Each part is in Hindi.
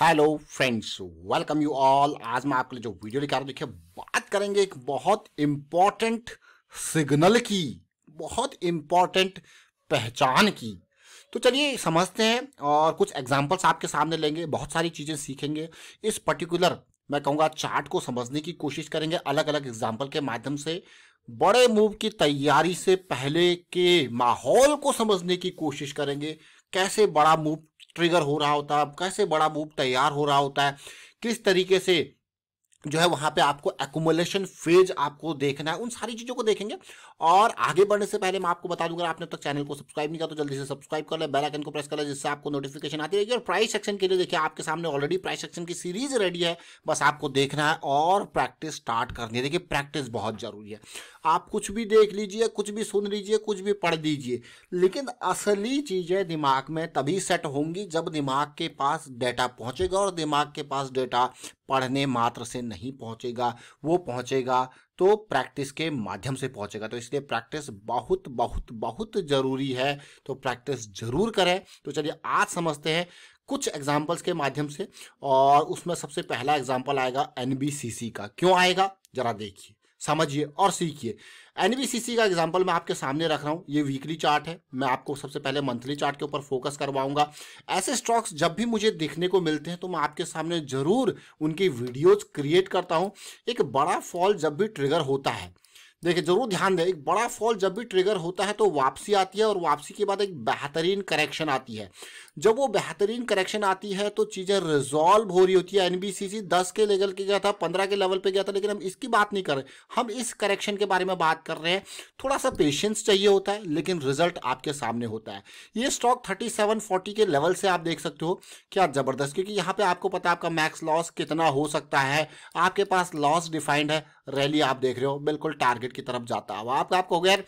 hello friends welcome you all आज मैं आपके लिए जो वीडियो लेकर आ रहा हूँ देखिए बात करेंगे एक बहुत इम्पॉर्टेंट सिग्नल की बहुत इम्पॉर्टेंट पहचान की तो चलिए समझते हैं और कुछ एग्जांपल्स आपके सामने लेंगे बहुत सारी चीज़ें सीखेंगे इस पर्टिकुलर मैं कहूँगा चार्ट को समझने की कोशिश करेंगे अलग अलग एग्जाम्पल के माध्यम से बड़े मूव की तैयारी से पहले के माहौल को समझने की कोशिश करेंगे कैसे बड़ा मूव ट्रिगर हो रहा होता है कैसे बड़ा मूव तैयार हो रहा होता है किस तरीके से जो है वहाँ पे आपको एकुमुलेशन फेज आपको देखना है उन सारी चीज़ों को देखेंगे और आगे बढ़ने से पहले मैं आपको बता दूंगा आपने तक चैनल को सब्सक्राइब नहीं किया तो जल्दी से सब्सक्राइब कर ले बेल आइकन को प्रेस कर ले जिससे आपको नोटिफिकेशन आती रहेगी और प्राइस सेक्शन के लिए देखिए आपके सामने ऑलरेडी प्राइस सेक्शन की सीरीज रेडी है बस आपको देखना है और प्रैक्टिस स्टार्ट करनी है देखिए प्रैक्टिस बहुत ज़रूरी है आप कुछ भी देख लीजिए कुछ भी सुन लीजिए कुछ भी पढ़ लीजिए लेकिन असली चीज़ें दिमाग में तभी सेट होंगी जब दिमाग के पास डेटा पहुँचेगा और दिमाग के पास डेटा पढ़ने मात्र से नहीं पहुंचेगा वो पहुंचेगा तो प्रैक्टिस के माध्यम से पहुंचेगा तो इसलिए प्रैक्टिस बहुत बहुत बहुत ज़रूरी है तो प्रैक्टिस जरूर करें तो चलिए आज समझते हैं कुछ एग्जाम्पल्स के माध्यम से और उसमें सबसे पहला एग्जाम्पल आएगा एन का क्यों आएगा जरा देखिए समझिए और सीखिए एनबीसीसी का एग्जाम्पल मैं आपके सामने रख रहा हूँ ये वीकली चार्ट है मैं आपको सबसे पहले मंथली चार्ट के ऊपर फोकस करवाऊंगा ऐसे स्टॉक्स जब भी मुझे देखने को मिलते हैं तो मैं आपके सामने जरूर उनकी वीडियोज क्रिएट करता हूँ एक बड़ा फॉल जब भी ट्रिगर होता है देखिए जरूर ध्यान दें एक बड़ा फॉल जब भी ट्रिगर होता है तो वापसी आती है और वापसी के बाद एक बेहतरीन करेक्शन आती है जब वो बेहतरीन करेक्शन आती है तो चीज़ें रिजॉल्व हो रही होती है एनबीसीसी 10 के लेवल के गया था 15 के लेवल पे गया था लेकिन हम इसकी बात नहीं कर रहे हम इस करेक्शन के बारे में बात कर रहे हैं थोड़ा सा पेशेंस चाहिए होता है लेकिन रिजल्ट आपके सामने होता है ये स्टॉक थर्टी सेवन के लेवल से आप देख सकते हो क्या ज़बरदस्त क्योंकि यहाँ पर आपको पता है आपका मैक्स लॉस कितना हो सकता है आपके पास लॉस डिफाइंड है रैली आप देख रहे हो बिल्कुल टारगेट की तरफ जाता है आप आपको गैर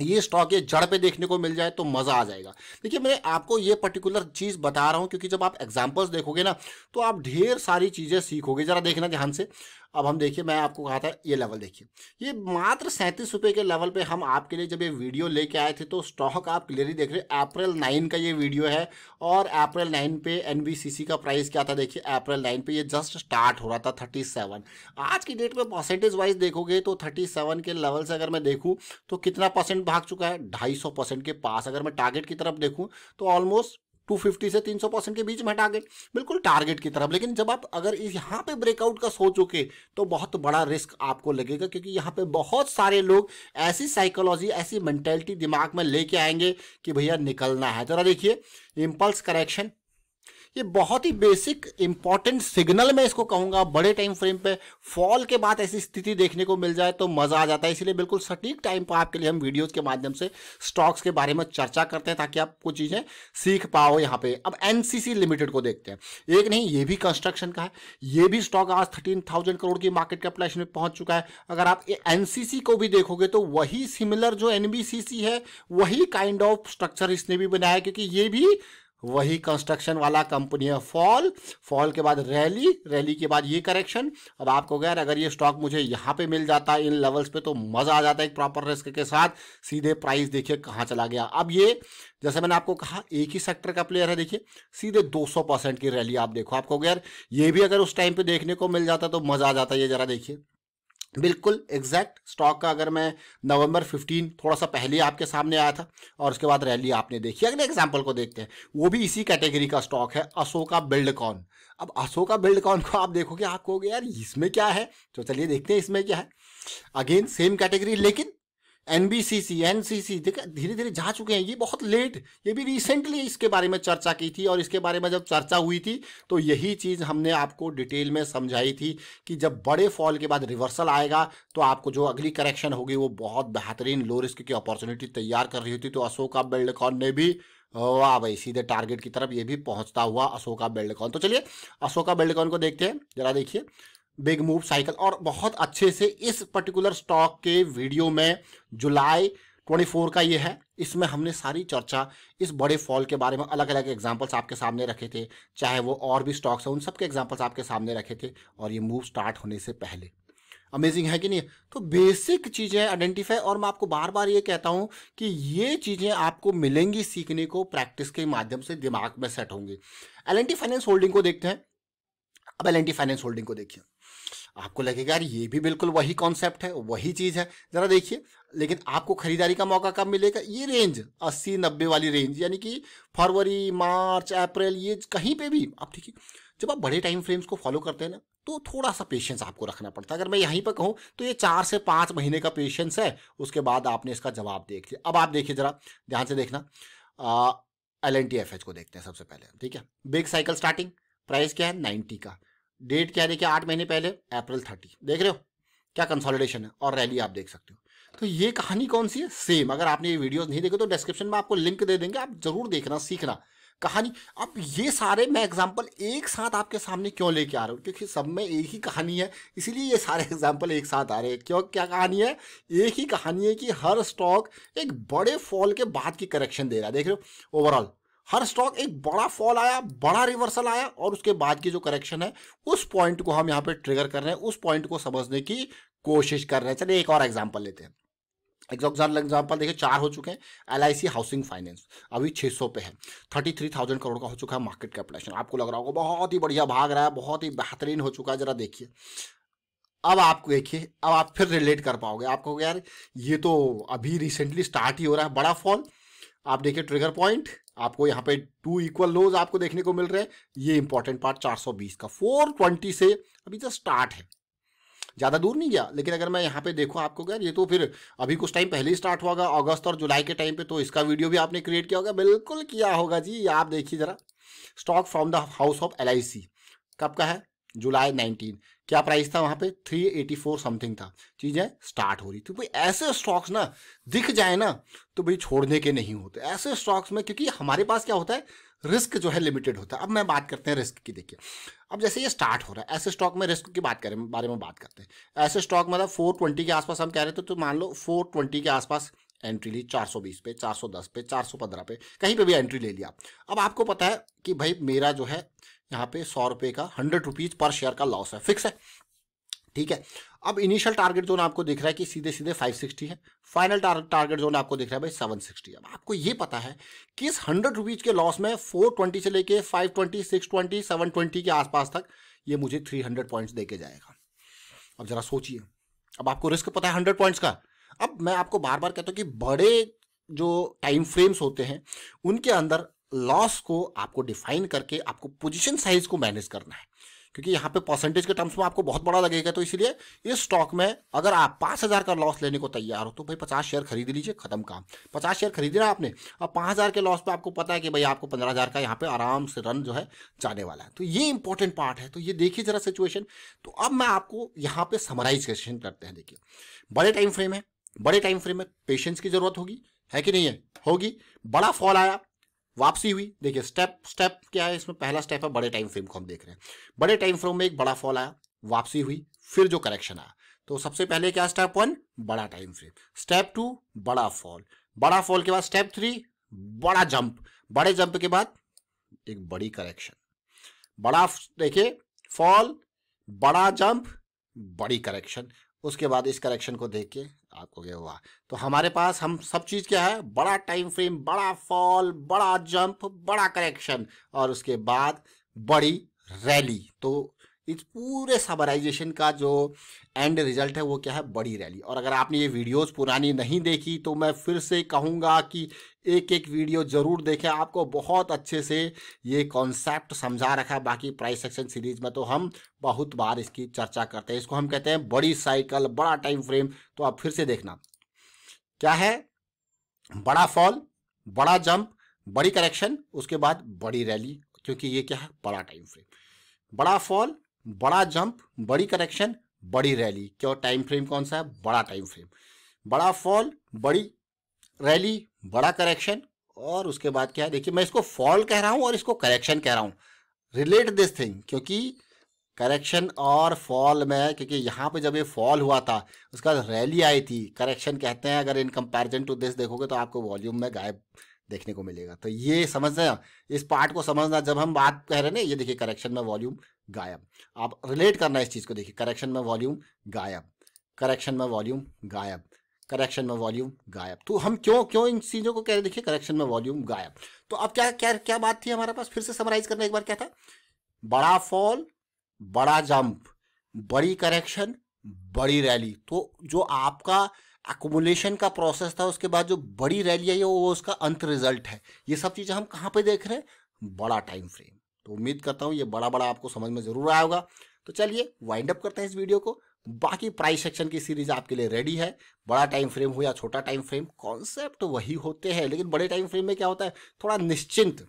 ये स्टॉक ये जड़ पे देखने को मिल जाए तो मज़ा आ जाएगा देखिए मैं आपको ये पर्टिकुलर चीज़ बता रहा हूँ क्योंकि जब आप एग्जाम्पल्स देखोगे ना तो आप ढेर सारी चीज़ें सीखोगे ज़रा देखना ध्यान से अब हम देखिए मैं आपको कहा था ये लेवल देखिए ये मात्र सैंतीस रुपये के लेवल पे हम आपके लिए जब ये वीडियो लेके आए थे तो स्टॉक आप क्लियरली देख रहे हैं अप्रैल नाइन का ये वीडियो है और अप्रैल नाइन पे एन का प्राइस क्या था देखिए अप्रैल नाइन पे ये जस्ट स्टार्ट हो रहा था थर्टी आज की डेट में परसेंटेज वाइज देखोगे तो थर्टी के लेवल से अगर मैं देखूँ तो कितना परसेंट भाग चुका है ढाई के पास अगर मैं टारगेट की तरफ देखूँ तो ऑलमोस्ट 250 से 300 परसेंट के बीच में टारगेट बिल्कुल टारगेट की तरफ लेकिन जब आप अगर यहाँ पे ब्रेकआउट का चुके तो बहुत बड़ा रिस्क आपको लगेगा क्योंकि यहाँ पे बहुत सारे लोग ऐसी साइकोलॉजी ऐसी मेंटेलिटी दिमाग में लेके आएंगे कि भैया निकलना है जरा देखिए इम्पल्स करेक्शन ये बहुत ही बेसिक इंपॉर्टेंट सिग्नल मैं इसको कहूंगा बड़े टाइम फ्रेम पे फॉल के बाद ऐसी स्थिति देखने को मिल जाए तो मजा आ जाता है इसलिए बिल्कुल सटीक टाइम पर आपके लिए हम वीडियोज के माध्यम से स्टॉक्स के बारे में चर्चा करते हैं ताकि आप कुछ चीजें सीख पाओ यहाँ पे अब एनसीसी लिमिटेड को देखते हैं एक नहीं ये भी कंस्ट्रक्शन का है ये भी स्टॉक आज थर्टीन थाउजेंड करोड़ की मार्केट कैपिटलाइजेशन में पहुंच चुका है अगर आप एनसीसी को भी देखोगे तो वही सिमिलर जो एनबीसीसी है वही काइंड ऑफ स्ट्रक्चर इसने भी बनाया क्योंकि ये भी वही कंस्ट्रक्शन वाला कंपनी है फॉल फॉल के बाद रैली रैली के बाद ये करेक्शन अब आपको गैर अगर ये स्टॉक मुझे यहाँ पे मिल जाता है इन लेवल्स पे तो मज़ा आ जाता है एक प्रॉपर रिस्क के साथ सीधे प्राइस देखिए कहाँ चला गया अब ये जैसे मैंने आपको कहा एक ही सेक्टर का प्लेयर है देखिए सीधे 200 परसेंट की रैली आप देखो आपको गैर ये भी अगर उस टाइम पे देखने को मिल जाता तो मज़ा आ जाता ये जरा देखिए बिल्कुल एग्जैक्ट स्टॉक का अगर मैं नवंबर 15 थोड़ा सा पहले आपके सामने आया था और उसके बाद रैली आपने देखी अगले एग्जाम्पल को देखते हैं वो भी इसी कैटेगरी का स्टॉक है अशोका बिल्ड कॉन अब अशोका बिल्ड कॉन को आप देखोगे आप कहोगे यार इसमें क्या है तो चलिए देखते हैं इसमें क्या है अगेन सेम कैटेगरी लेकिन एनबीसीसी एनसीसी धीरे धीरे जा चुके हैं ये बहुत लेट ये भी रिसेंटली इसके बारे में चर्चा की थी और इसके बारे में जब चर्चा हुई थी तो यही चीज़ हमने आपको डिटेल में समझाई थी कि जब बड़े फॉल के बाद रिवर्सल आएगा तो आपको जो अगली करेक्शन होगी वो बहुत बेहतरीन लो रिस्क की अपॉर्चुनिटी तैयार कर रही होती तो अशोका बेल्डकॉन ने भी वाह भाई सीधे टारगेट की तरफ ये भी पहुंचता हुआ अशोका बेल्डकॉन तो चलिए अशोका बेल्डकॉन को देखते हैं जरा देखिए बिग मूव साइकिल और बहुत अच्छे से इस पर्टिकुलर स्टॉक के वीडियो में जुलाई 24 का ये है इसमें हमने सारी चर्चा इस बड़े फॉल के बारे में अलग अलग एग्जांपल्स आपके सामने रखे थे चाहे वो और भी स्टॉक्स हैं उन सब के एग्जांपल्स आपके सामने रखे थे और ये मूव स्टार्ट होने से पहले अमेजिंग है कि नहीं तो बेसिक चीज़ें आइडेंटिफाई और मैं आपको बार बार ये कहता हूँ कि ये चीज़ें आपको मिलेंगी सीखने को प्रैक्टिस के माध्यम से दिमाग में सेट होंगी एल फाइनेंस होल्डिंग को देखते हैं अब एल फाइनेंस होल्डिंग को देखिए आपको लगेगा यार ये भी बिल्कुल वही कॉन्सेप्ट है वही चीज़ है ज़रा देखिए लेकिन आपको खरीदारी का मौका कब मिलेगा ये रेंज अस्सी नब्बे वाली रेंज यानी कि फरवरी मार्च अप्रैल ये कहीं पे भी आप ठीक है जब आप बड़े टाइम फ्रेम्स को फॉलो करते हैं ना तो थोड़ा सा पेशेंस आपको रखना पड़ता है अगर मैं यहीं पर कहूँ तो ये चार से पाँच महीने का पेशेंस है उसके बाद आपने इसका जवाब देख लिया अब आप देखिए ज़रा ध्यान से देखना L N T F H को देखते हैं सबसे पहले ठीक है बिग साइकिल स्टार्टिंग प्राइस क्या है नाइन्टी का डेट क्या देखिए आठ महीने पहले अप्रैल थर्टी देख रहे हो क्या कंसोलिडेशन है और रैली आप देख सकते हो तो ये कहानी कौन सी है सेम अगर आपने ये वीडियोस नहीं देखे तो डिस्क्रिप्शन में आपको लिंक दे देंगे आप जरूर देखना सीखना कहानी अब ये सारे मैं एग्जाम्पल एक साथ आपके सामने क्यों लेके आ रहा हूँ क्योंकि सब में एक ही कहानी है इसीलिए ये सारे एग्जाम्पल एक साथ आ रहे हैं क्यों क्या कहानी है एक ही कहानी है कि हर स्टॉक एक बड़े फॉल के बाद की करेक्शन दे रहा है देख रहे हो ओवरऑल हर स्टॉक एक बड़ा फॉल आया बड़ा रिवर्सल आया और उसके बाद की जो करेक्शन है उस पॉइंट को हम यहाँ पे ट्रिगर कर रहे हैं उस पॉइंट को समझने की कोशिश कर रहे हैं चलिए एक और एग्जाम्पल लेते हैं एग्जाम्पल एग्जाम्पल देखिए चार हो चुके हैं एल हाउसिंग फाइनेंस अभी 600 पे है 33,000 करोड़ का हो चुका है मार्केट कैपिटेशन आपको लग रहा होगा बहुत ही बढ़िया भाग रहा है बहुत ही बेहतरीन हो चुका है जरा देखिए अब आप देखिए अब आप फिर रिलेट कर पाओगे आपको यार ये तो अभी रिसेंटली स्टार्ट ही हो रहा है बड़ा फॉल आप देखिए ट्रिगर पॉइंट आपको यहाँ पे टू इक्वल लोज आपको देखने को मिल रहे हैं ये इंपॉर्टेंट पार्ट 420 का 420 से अभी तो स्टार्ट है ज़्यादा दूर नहीं गया लेकिन अगर मैं यहाँ पे देखो आपको क्या ये तो फिर अभी कुछ टाइम पहले ही स्टार्ट होगा अगस्त और जुलाई के टाइम पे तो इसका वीडियो भी आपने क्रिएट किया होगा बिल्कुल किया होगा जी आप देखिए ज़रा stock from the house of L कब का है जुलाई नाइनटीन क्या प्राइस था वहां पे 384 समथिंग था चीजें स्टार्ट हो रही थी तो भाई ऐसे स्टॉक्स ना दिख जाए ना तो भाई छोड़ने के नहीं होते ऐसे स्टॉक्स में क्योंकि हमारे पास क्या होता है रिस्क जो है लिमिटेड होता है अब मैं बात करते हैं रिस्क की देखिए अब जैसे ये स्टार्ट हो रहा है ऐसे स्टॉक में रिस्क की बात करें बारे में बात करते हैं ऐसे स्टॉक मतलब फोर ट्वेंटी के आसपास हम कह रहे थे तो मान लो फोर ट्वेंटी के आसपास एंट्री ली 420 पे 410 पे 415 पे कहीं पे भी एंट्री ले लिया अब आपको पता है कि भाई मेरा जो है यहाँ पे सौ रुपए का हंड्रेड रुपीज़ पर शेयर का लॉस है फिक्स है ठीक है अब इनिशियल टारगेट जोन आपको दिख रहा है कि सीधे सीधे 560 है फाइनल टारगेट जोन आपको दिख रहा है भाई 760 अब आपको ये पता है कि इस हंड्रेड रुपीज़ के लॉस में 420 से लेके 520 620 720 के आसपास तक ये मुझे 300 पॉइंट्स पॉइंट के जाएगा अब जरा सोचिए अब आपको रिस्क पता है हंड्रेड पॉइंट्स का अब मैं आपको बार बार कहता हूँ कि बड़े जो टाइम फ्रेम्स होते हैं उनके अंदर लॉस को आपको डिफाइन करके आपको पोजीशन साइज को मैनेज करना है क्योंकि यहाँ पे परसेंटेज के टर्म्स में आपको बहुत बड़ा लगेगा तो इसलिए इस स्टॉक में अगर आप पाँच हज़ार का लॉस लेने को तैयार हो तो भाई पचास शेयर खरीद लीजिए खत्म काम पचास शेयर खरीदना आपने अब पाँच हज़ार के लॉस पे आपको पता है कि भाई आपको पंद्रह हज़ार का यहाँ पे आराम से रन जो है जाने वाला है तो ये इंपॉर्टेंट पार्ट है तो ये देखिए जरा सिचुएशन तो अब मैं आपको यहाँ पे समराइज सेशन करते हैं देखिए बड़े टाइम फ्रेम है बड़े टाइम फ्रेम में पेशेंस की जरूरत होगी है कि नहीं है होगी बड़ा फॉल आया वापसी हुई देखिए स्टेप स्टेप क्या है इसमें पहला स्टेप है बड़े टाइम फ्रेम को हम देख रहे हैं बड़े टाइम फ्रेम में एक बड़ा फॉल आया वापसी हुई फिर जो करेक्शन आया तो सबसे पहले क्या स्टेप वन बड़ा टाइम फ्रेम स्टेप टू बड़ा फॉल बड़ा फॉल के बाद स्टेप थ्री बड़ा जंप बड़े जंप के बाद एक बड़ी करेक्शन बड़ा देखिए फॉल बड़ा जंप बड़ी करेक्शन उसके बाद इस करेक्शन को देख के आपको क्या हुआ तो हमारे पास हम सब चीज़ क्या है बड़ा टाइम फ्रेम बड़ा फॉल बड़ा जंप बड़ा करेक्शन और उसके बाद बड़ी रैली तो इस पूरे समराइजेशन का जो एंड रिजल्ट है वो क्या है बड़ी रैली और अगर आपने ये वीडियोस पुरानी नहीं देखी तो मैं फिर से कहूँगा कि एक एक वीडियो ज़रूर देखें आपको बहुत अच्छे से ये कॉन्सेप्ट समझा रखा है बाकी प्राइस सेक्शन सीरीज में तो हम बहुत बार इसकी चर्चा करते हैं इसको हम कहते हैं बड़ी साइकिल बड़ा टाइम फ्रेम तो आप फिर से देखना क्या है बड़ा फॉल बड़ा जंप बड़ी करेक्शन उसके बाद बड़ी रैली क्योंकि ये क्या है बड़ा टाइम फ्रेम बड़ा फॉल बड़ा जंप बड़ी करेक्शन बड़ी रैली क्यों टाइम फ्रेम कौन सा है बड़ा टाइम फ्रेम बड़ा फॉल बड़ी रैली बड़ा करेक्शन और उसके बाद क्या है देखिए मैं इसको फॉल कह रहा हूँ और इसको करेक्शन कह रहा हूँ रिलेट दिस थिंग क्योंकि करेक्शन और फॉल में क्योंकि यहाँ पे जब ये फॉल हुआ था उसका रैली आई थी करेक्शन कहते हैं अगर इन कंपैरिजन टू दिस देखोगे तो आपको वॉल्यूम में गायब देखने को मिलेगा तो ये समझना इस पार्ट को समझना जब हम बात कह रहे हैं ना ये देखिए करेक्शन में वॉल्यूम गायब आप रिलेट करना इस चीज़ को देखिए करेक्शन में वॉल्यूम गायब करेक्शन में वॉल्यूम गायब करेक्शन में वॉल्यूम गायब तो हम क्यों क्यों इन चीज़ों को कह रहे देखिए करेक्शन में वॉल्यूम गायब तो अब क्या क्या क्या बात थी हमारे पास फिर से समराइज करना एक बार क्या था बड़ा फॉल बड़ा जंप बड़ी करेक्शन बड़ी रैली तो जो आपका एकोमोलेशन का प्रोसेस था उसके बाद जो बड़ी रैली आई वो उसका अंत रिजल्ट है ये सब चीज़ें हम कहाँ पे देख रहे हैं बड़ा टाइम फ्रेम तो उम्मीद करता हूँ ये बड़ा बड़ा आपको समझ में ज़रूर आया होगा तो चलिए वाइंड अप करते हैं इस वीडियो को बाकी प्राइस सेक्शन की सीरीज आपके लिए रेडी है बड़ा टाइम फ्रेम हो या छोटा टाइम फ्रेम कॉन्सेप्ट वही होते हैं लेकिन बड़े टाइम फ्रेम में क्या होता है थोड़ा निश्चिंत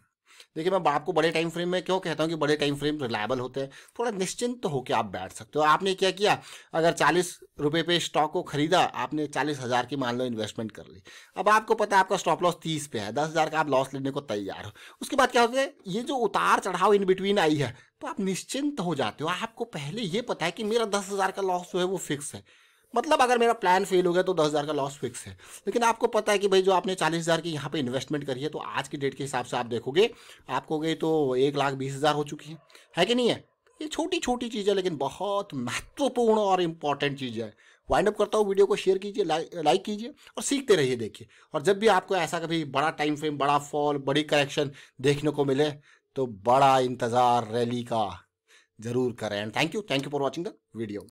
देखिए मैं आपको बड़े टाइम फ्रेम में क्यों कहता हूँ कि बड़े टाइम फ्रेम रिलायबल होते हैं थोड़ा निश्चिंत तो होकर आप बैठ सकते हो आपने क्या किया अगर चालीस रुपये पे स्टॉक को खरीदा आपने चालीस हज़ार की मान लो इन्वेस्टमेंट कर ली अब आपको पता है आपका स्टॉप लॉस तीस पे है दस हज़ार का आप लॉस लेने को तैयार हो उसके बाद क्या होता है ये जो उतार चढ़ाव इन बिटवीन आई है तो आप निश्चिंत हो जाते हो आपको पहले ये पता है कि मेरा दस हज़ार का लॉस जो है वो फिक्स है मतलब अगर मेरा प्लान फेल हो गया तो दस हज़ार का लॉस फिक्स है लेकिन आपको पता है कि भाई जो आपने चालीस हज़ार की यहाँ पे इन्वेस्टमेंट करी है तो आज की डेट के हिसाब से आप देखोगे आपको गई तो एक लाख बीस हज़ार हो चुकी है है कि नहीं है ये छोटी छोटी चीज़ें लेकिन बहुत महत्वपूर्ण और इम्पॉर्टेंट चीज़ है वाइंड अप करता हूँ वीडियो को शेयर कीजिए लाइक कीजिए और सीखते रहिए देखिए और जब भी आपको ऐसा कभी बड़ा टाइम फ्रेम बड़ा फॉल बड़ी करेक्शन देखने को मिले तो बड़ा इंतज़ार रैली का ज़रूर करें and thank you thank you for watching the video